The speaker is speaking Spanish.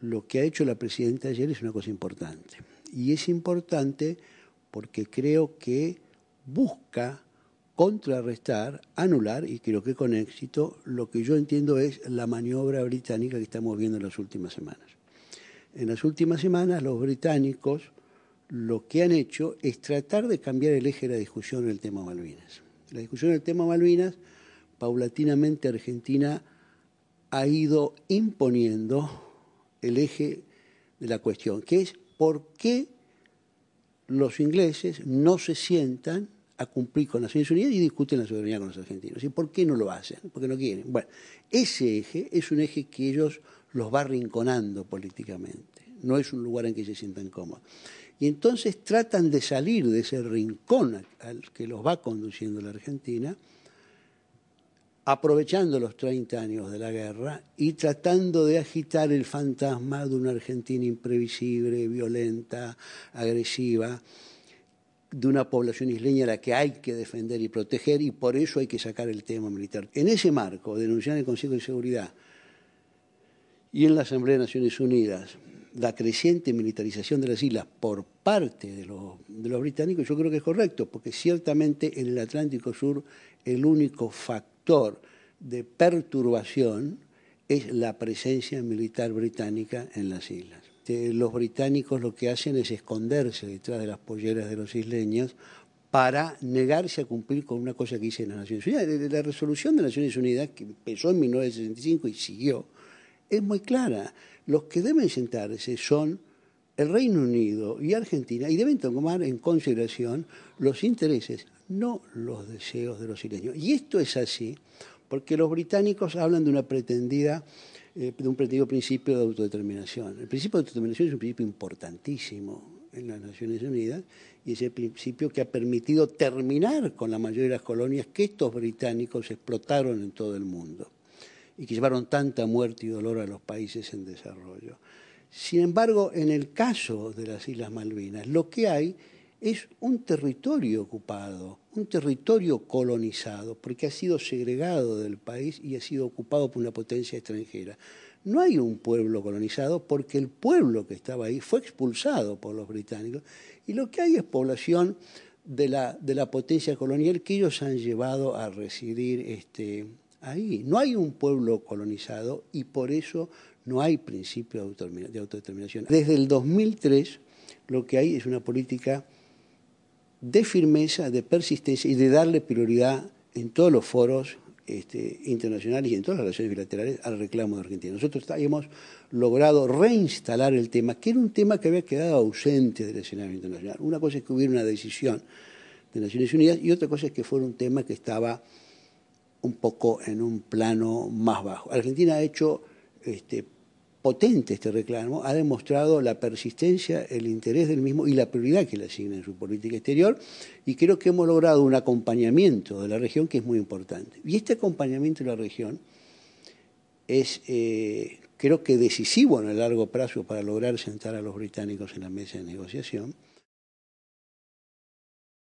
lo que ha hecho la presidenta ayer es una cosa importante. Y es importante porque creo que busca contrarrestar, anular, y creo que con éxito, lo que yo entiendo es la maniobra británica que estamos viendo en las últimas semanas. En las últimas semanas los británicos lo que han hecho es tratar de cambiar el eje de la discusión del tema Malvinas. La discusión del tema Malvinas, paulatinamente Argentina ha ido imponiendo el eje de la cuestión, que es por qué los ingleses no se sientan a cumplir con las Naciones Unidas y discuten la soberanía con los argentinos. ¿Y por qué no lo hacen? Porque no quieren. Bueno, ese eje es un eje que ellos los va rinconando políticamente. No es un lugar en que se sientan cómodos. Y entonces tratan de salir de ese rincón al que los va conduciendo la Argentina aprovechando los 30 años de la guerra y tratando de agitar el fantasma de una Argentina imprevisible, violenta, agresiva, de una población isleña a la que hay que defender y proteger y por eso hay que sacar el tema militar. En ese marco, denunciar en el Consejo de Seguridad y en la Asamblea de Naciones Unidas la creciente militarización de las islas por parte de los, de los británicos, yo creo que es correcto, porque ciertamente en el Atlántico Sur el único factor de perturbación es la presencia militar británica en las islas. Eh, los británicos lo que hacen es esconderse detrás de las polleras de los isleños para negarse a cumplir con una cosa que dice las Naciones Unidas. La resolución de Naciones Unidas, que empezó en 1965 y siguió, es muy clara. Los que deben sentarse son el Reino Unido y Argentina y deben tomar en consideración los intereses, no los deseos de los isleños. Y esto es así porque los británicos hablan de una pretendida eh, de un pretendido principio de autodeterminación. El principio de autodeterminación es un principio importantísimo en las Naciones Unidas y es el principio que ha permitido terminar con la mayoría de las colonias que estos británicos explotaron en todo el mundo y que llevaron tanta muerte y dolor a los países en desarrollo. Sin embargo, en el caso de las Islas Malvinas, lo que hay es un territorio ocupado, un territorio colonizado, porque ha sido segregado del país y ha sido ocupado por una potencia extranjera. No hay un pueblo colonizado porque el pueblo que estaba ahí fue expulsado por los británicos y lo que hay es población de la, potencia colonial que ellos han llevado a residir este, ahí. No hay un pueblo colonizado y por eso no hay principio de autodeterminación. Desde el 2003 lo que hay es una política de firmeza, de persistencia y de darle prioridad en todos los foros este, internacionales y en todas las relaciones bilaterales al reclamo de Argentina. Nosotros hemos logrado reinstalar el tema, que era un tema que había quedado ausente del escenario internacional. Una cosa es que hubiera una decisión de Naciones Unidas y otra cosa es que fuera un tema que estaba un poco en un plano más bajo. Argentina ha hecho este, potente este reclamo, ha demostrado la persistencia, el interés del mismo y la prioridad que le asigna en su política exterior y creo que hemos logrado un acompañamiento de la región que es muy importante. Y este acompañamiento de la región es eh, creo que decisivo en el largo plazo para lograr sentar a los británicos en la mesa de negociación.